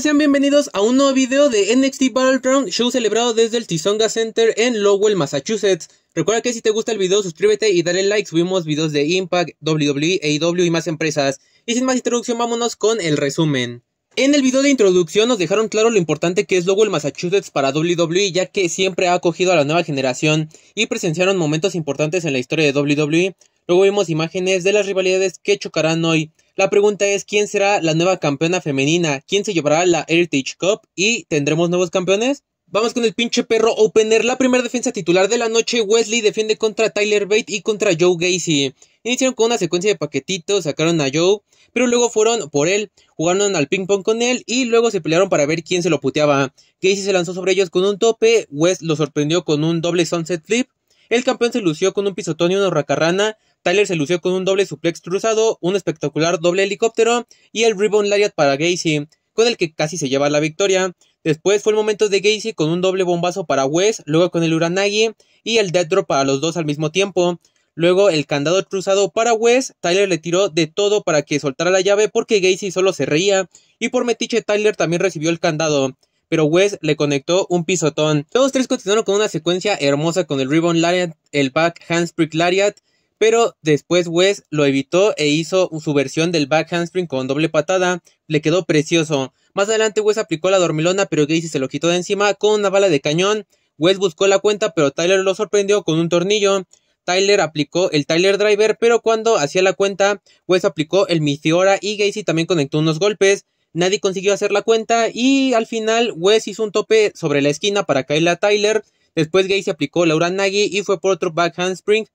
sean bienvenidos a un nuevo video de NXT Battleground, show celebrado desde el Tizonga Center en Lowell, Massachusetts. Recuerda que si te gusta el video, suscríbete y dale like, subimos videos de Impact, WWE, AEW y más empresas. Y sin más introducción, vámonos con el resumen. En el video de introducción nos dejaron claro lo importante que es Lowell, Massachusetts para WWE, ya que siempre ha acogido a la nueva generación y presenciaron momentos importantes en la historia de WWE. Luego vimos imágenes de las rivalidades que chocarán hoy la pregunta es quién será la nueva campeona femenina, quién se llevará la Heritage Cup y tendremos nuevos campeones. Vamos con el pinche perro opener. La primera defensa titular de la noche, Wesley defiende contra Tyler Bate y contra Joe Gacy. Iniciaron con una secuencia de paquetitos, sacaron a Joe, pero luego fueron por él, jugaron al ping pong con él y luego se pelearon para ver quién se lo puteaba. Gacy se lanzó sobre ellos con un tope, West lo sorprendió con un doble sunset flip, el campeón se lució con un pisotón y una racarrana Tyler se lució con un doble suplex cruzado, un espectacular doble helicóptero y el Ribbon Lariat para Gacy, con el que casi se lleva la victoria. Después fue el momento de Gacy con un doble bombazo para Wes, luego con el Uranagi y el Death Drop para los dos al mismo tiempo. Luego el candado cruzado para Wes, Tyler le tiró de todo para que soltara la llave porque Gacy solo se reía y por metiche Tyler también recibió el candado pero Wes le conectó un pisotón. Todos tres continuaron con una secuencia hermosa con el Ribbon Lariat, el pack Handspring Lariat pero después Wes lo evitó e hizo su versión del back handspring con doble patada, le quedó precioso. Más adelante Wes aplicó la dormilona, pero Gacy se lo quitó de encima con una bala de cañón. Wes buscó la cuenta, pero Tyler lo sorprendió con un tornillo. Tyler aplicó el Tyler Driver, pero cuando hacía la cuenta, Wes aplicó el Mithiora y Gacy también conectó unos golpes. Nadie consiguió hacer la cuenta y al final Wes hizo un tope sobre la esquina para caerle a Tyler. Después Gacy aplicó la Uranagi y fue por otro back handspring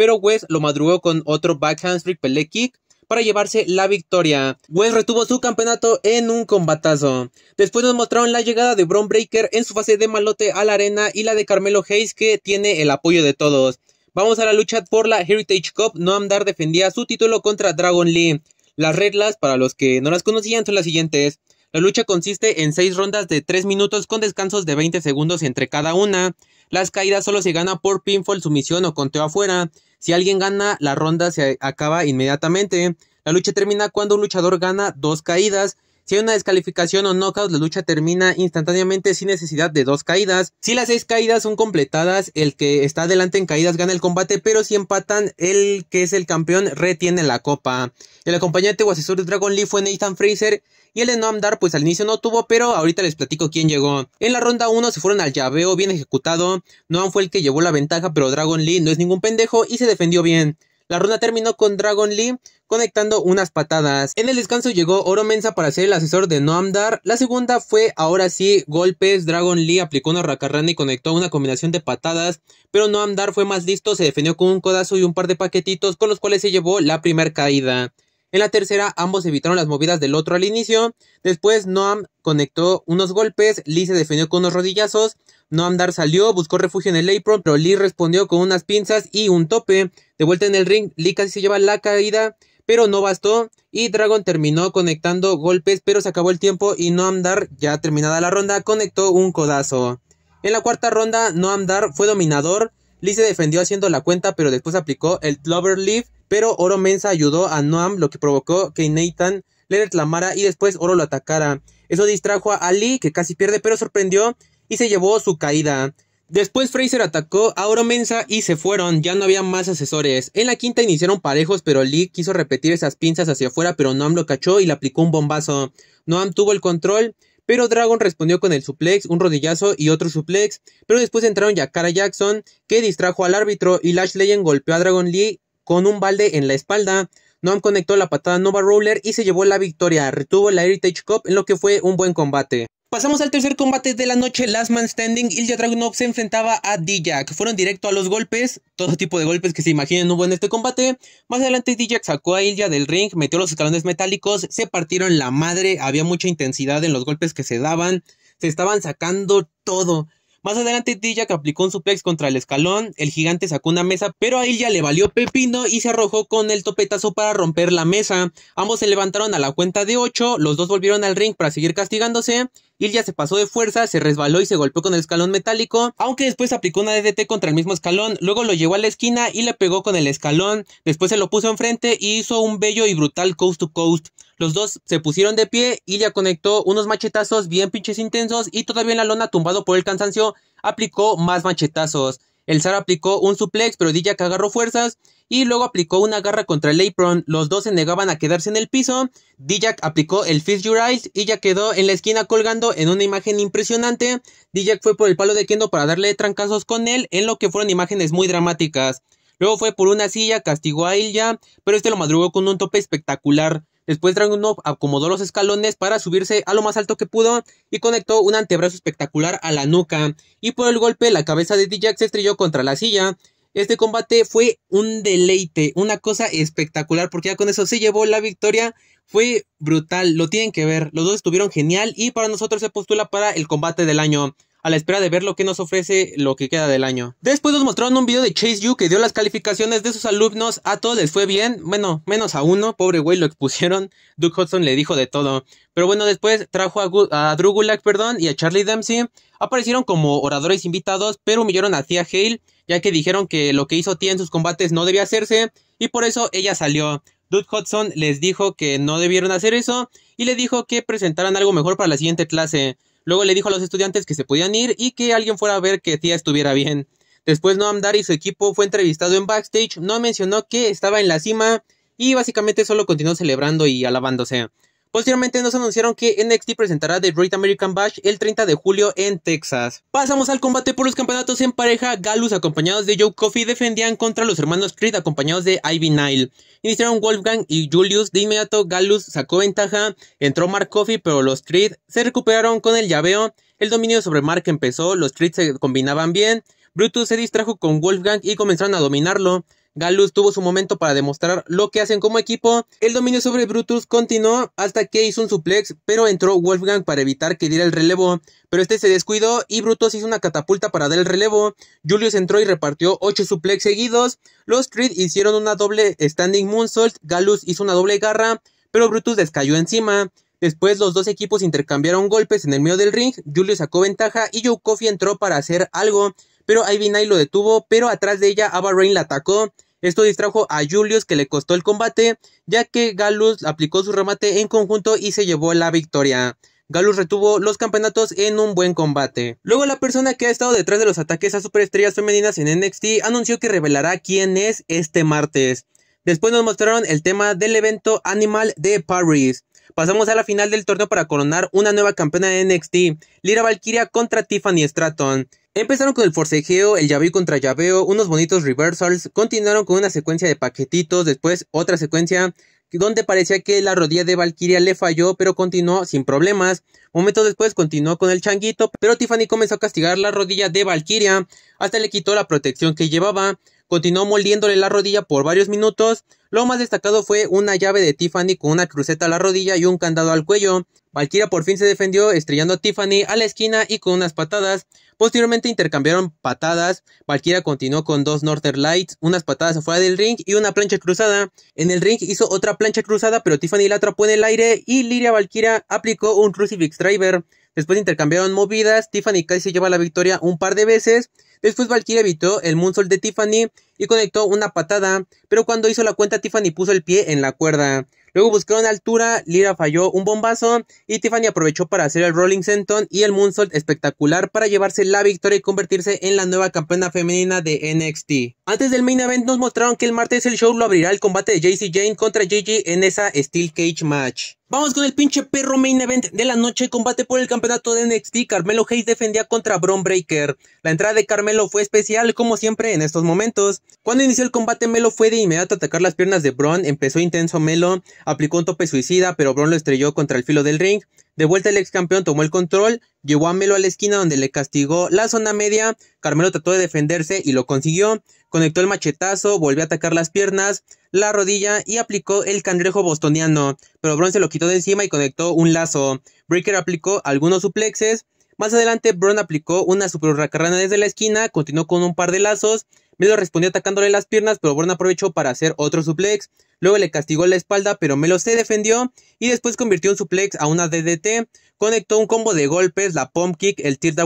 pero West lo madrugó con otro Backhand trick pelé kick para llevarse la victoria. Wes retuvo su campeonato en un combatazo. Después nos mostraron la llegada de Bron Breaker en su fase de malote a la arena y la de Carmelo Hayes que tiene el apoyo de todos. Vamos a la lucha por la Heritage Cup. Noam Dar defendía su título contra Dragon Lee. Las reglas, para los que no las conocían, son las siguientes. La lucha consiste en 6 rondas de 3 minutos con descansos de 20 segundos entre cada una. Las caídas solo se gana por pinfall, sumisión o conteo afuera. Si alguien gana, la ronda se acaba inmediatamente. La lucha termina cuando un luchador gana dos caídas si hay una descalificación o knockout, la lucha termina instantáneamente sin necesidad de dos caídas. Si las seis caídas son completadas, el que está adelante en caídas gana el combate, pero si empatan, el que es el campeón retiene la copa. El acompañante o asesor de Dragon Lee fue Nathan Fraser y el de Dar pues al inicio no tuvo, pero ahorita les platico quién llegó. En la ronda 1 se fueron al llaveo bien ejecutado, Noam fue el que llevó la ventaja, pero Dragon Lee no es ningún pendejo y se defendió bien. La ronda terminó con Dragon Lee conectando unas patadas. En el descanso llegó Oro Mensa para ser el asesor de Noam Dar. La segunda fue ahora sí golpes. Dragon Lee aplicó una racarrana y conectó una combinación de patadas. Pero Noam Dar fue más listo, se defendió con un codazo y un par de paquetitos con los cuales se llevó la primera caída. En la tercera, ambos evitaron las movidas del otro al inicio. Después, Noam conectó unos golpes, Lee se defendió con unos rodillazos. Noam Dar salió, buscó refugio en el apron, pero Lee respondió con unas pinzas y un tope. De vuelta en el ring, Lee casi se lleva la caída, pero no bastó. Y Dragon terminó conectando golpes, pero se acabó el tiempo y Noam Dar, ya terminada la ronda, conectó un codazo. En la cuarta ronda, Noam Dar fue dominador. Lee se defendió haciendo la cuenta, pero después aplicó el Clover Leaf pero Oro Mensa ayudó a Noam, lo que provocó que Nathan le reclamara y después Oro lo atacara. Eso distrajo a Lee que casi pierde, pero sorprendió y se llevó su caída. Después Fraser atacó a Oro Mensa y se fueron, ya no había más asesores. En la quinta iniciaron parejos, pero Lee quiso repetir esas pinzas hacia afuera, pero Noam lo cachó y le aplicó un bombazo. Noam tuvo el control, pero Dragon respondió con el suplex, un rodillazo y otro suplex, pero después entraron Yakara Jackson, que distrajo al árbitro y Lash Legend golpeó a Dragon Lee con un balde en la espalda. Noam conectó la patada Nova Roller y se llevó la victoria. Retuvo la Heritage Cup en lo que fue un buen combate. Pasamos al tercer combate de la noche, Last Man Standing. Ilja Dragunov se enfrentaba a Dijak. Fueron directo a los golpes, todo tipo de golpes que se imaginen hubo en este combate. Más adelante D-Jack sacó a Ilja del ring, metió los escalones metálicos, se partieron la madre, había mucha intensidad en los golpes que se daban, se estaban sacando todo. Más adelante que aplicó un suplex contra el escalón, el gigante sacó una mesa, pero a ya le valió pepino y se arrojó con el topetazo para romper la mesa. Ambos se levantaron a la cuenta de 8, los dos volvieron al ring para seguir castigándose y se pasó de fuerza, se resbaló y se golpeó con el escalón metálico, aunque después aplicó una DDT contra el mismo escalón, luego lo llevó a la esquina y le pegó con el escalón, después se lo puso enfrente y hizo un bello y brutal coast to coast. Los dos se pusieron de pie, Ilya conectó unos machetazos bien pinches intensos y todavía en la lona tumbado por el cansancio aplicó más machetazos. El zar aplicó un suplex, pero que agarró fuerzas y luego aplicó una garra contra el apron. Los dos se negaban a quedarse en el piso. Dijak aplicó el Fist Your Eyes y ya quedó en la esquina colgando en una imagen impresionante. Dijak fue por el palo de Kendo para darle trancazos con él en lo que fueron imágenes muy dramáticas. Luego fue por una silla, castigó a Ilya, pero este lo madrugó con un tope espectacular. Después Dragunov acomodó los escalones para subirse a lo más alto que pudo y conectó un antebrazo espectacular a la nuca. Y por el golpe la cabeza de Dijak se estrelló contra la silla. Este combate fue un deleite, una cosa espectacular, porque ya con eso se llevó la victoria. Fue brutal, lo tienen que ver. Los dos estuvieron genial y para nosotros se postula para el combate del año a la espera de ver lo que nos ofrece lo que queda del año. Después nos mostraron un video de Chase Yu que dio las calificaciones de sus alumnos. A todos les fue bien, bueno, menos a uno, pobre güey, lo expusieron. Duke Hudson le dijo de todo. Pero bueno, después trajo a, Drew Gulak, perdón, y a Charlie Dempsey. Aparecieron como oradores invitados, pero humillaron a Tia Hale ya que dijeron que lo que hizo Tia en sus combates no debía hacerse y por eso ella salió. Dude Hudson les dijo que no debieron hacer eso y le dijo que presentaran algo mejor para la siguiente clase. Luego le dijo a los estudiantes que se podían ir y que alguien fuera a ver que Tia estuviera bien. Después Noam Dar y su equipo fue entrevistado en backstage, no mencionó que estaba en la cima y básicamente solo continuó celebrando y alabándose. Posteriormente nos anunciaron que NXT presentará The Great American Bash el 30 de julio en Texas. Pasamos al combate por los campeonatos en pareja. Galus acompañados de Joe Coffey defendían contra los hermanos Creed acompañados de Ivy Nile. Iniciaron Wolfgang y Julius. De inmediato Galus sacó ventaja, entró Mark Coffey pero los Creed se recuperaron con el llaveo. El dominio sobre Mark empezó, los Creed se combinaban bien. Brutus se distrajo con Wolfgang y comenzaron a dominarlo. Galus tuvo su momento para demostrar lo que hacen como equipo. El dominio sobre Brutus continuó hasta que hizo un suplex, pero entró Wolfgang para evitar que diera el relevo. Pero este se descuidó y Brutus hizo una catapulta para dar el relevo. Julius entró y repartió 8 suplex seguidos. Los Creed hicieron una doble standing moonsault. Galus hizo una doble garra, pero Brutus descayó encima. Después los dos equipos intercambiaron golpes en el medio del ring, Julius sacó ventaja y Joe Coffey entró para hacer algo, pero Ivy Knight lo detuvo, pero atrás de ella Ava Rain la atacó. Esto distrajo a Julius que le costó el combate, ya que Galus aplicó su remate en conjunto y se llevó la victoria. Galus retuvo los campeonatos en un buen combate. Luego la persona que ha estado detrás de los ataques a superestrellas femeninas en NXT anunció que revelará quién es este martes. Después nos mostraron el tema del evento Animal de Paris. Pasamos a la final del torneo para coronar una nueva campeona de NXT, Lira Valkyria contra Tiffany Stratton. Empezaron con el forcejeo, el llaveo contra llaveo, unos bonitos reversals, continuaron con una secuencia de paquetitos, después otra secuencia donde parecía que la rodilla de Valkyria le falló, pero continuó sin problemas. Momentos después continuó con el changuito, pero Tiffany comenzó a castigar la rodilla de Valkyria, hasta le quitó la protección que llevaba, continuó moldiéndole la rodilla por varios minutos. Lo más destacado fue una llave de Tiffany con una cruceta a la rodilla y un candado al cuello. Valkyria por fin se defendió estrellando a Tiffany a la esquina y con unas patadas, Posteriormente intercambiaron patadas. Valkyria continuó con dos Northern Lights, unas patadas afuera del ring y una plancha cruzada. En el ring hizo otra plancha cruzada, pero Tiffany la atrapó en el aire y Liria Valkyria aplicó un Crucifix Driver. Después intercambiaron movidas, Tiffany casi se lleva la victoria un par de veces. Después Valkyria evitó el moonsault de Tiffany y conectó una patada, pero cuando hizo la cuenta Tiffany puso el pie en la cuerda. Luego buscaron altura, Lira falló un bombazo y Tiffany aprovechó para hacer el Rolling Senton y el Moonsault espectacular para llevarse la victoria y convertirse en la nueva campeona femenina de NXT. Antes del main event nos mostraron que el martes el show lo abrirá el combate de JC Jane contra Gigi en esa Steel Cage Match. Vamos con el pinche perro main event de la noche. Combate por el campeonato de NXT. Carmelo Hayes defendía contra Bron Breaker. La entrada de Carmelo fue especial, como siempre en estos momentos. Cuando inició el combate, Melo fue de inmediato a atacar las piernas de Bron. Empezó intenso Melo, aplicó un tope suicida, pero Bron lo estrelló contra el filo del ring. De vuelta el ex campeón tomó el control, llevó a Melo a la esquina donde le castigó la zona media. Carmelo trató de defenderse y lo consiguió. Conectó el machetazo, volvió a atacar las piernas, la rodilla y aplicó el cangrejo bostoniano, pero Bron se lo quitó de encima y conectó un lazo. Breaker aplicó algunos suplexes. Más adelante, Bron aplicó una superracarrana desde la esquina, continuó con un par de lazos. Melo respondió atacándole las piernas, pero Bron aprovechó para hacer otro suplex. Luego le castigó la espalda, pero Melo se defendió y después convirtió un suplex a una DDT. Conectó un combo de golpes, la pump kick, el tear the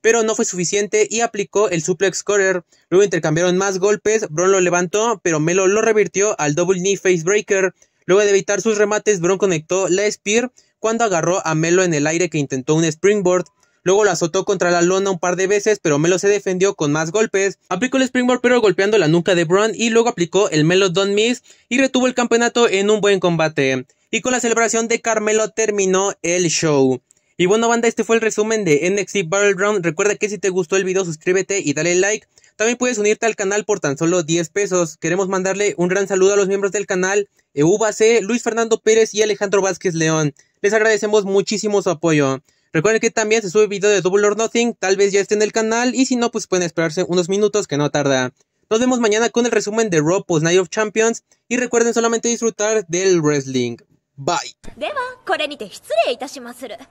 pero no fue suficiente y aplicó el suplex cutter. Luego intercambiaron más golpes, Bron lo levantó, pero Melo lo revirtió al double knee facebreaker. Luego de evitar sus remates, Bron conectó la spear cuando agarró a Melo en el aire que intentó un springboard. Luego lo azotó contra la lona un par de veces, pero Melo se defendió con más golpes. Aplicó el springboard pero golpeando la nuca de Bron. y luego aplicó el Melo don't Miss y retuvo el campeonato en un buen combate. Y con la celebración de Carmelo terminó el show. Y bueno, banda, este fue el resumen de NXT Round Recuerda que si te gustó el video, suscríbete y dale like. También puedes unirte al canal por tan solo 10 pesos. Queremos mandarle un gran saludo a los miembros del canal, EUBAC, Luis Fernando Pérez y Alejandro Vázquez León. Les agradecemos muchísimo su apoyo. Recuerden que también se sube video de Double or Nothing, tal vez ya esté en el canal y si no, pues pueden esperarse unos minutos que no tarda. Nos vemos mañana con el resumen de Raw Night of Champions y recuerden solamente disfrutar del wrestling. バイではこれにて失礼いたしまするアディ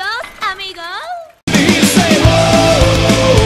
オスアミーゴ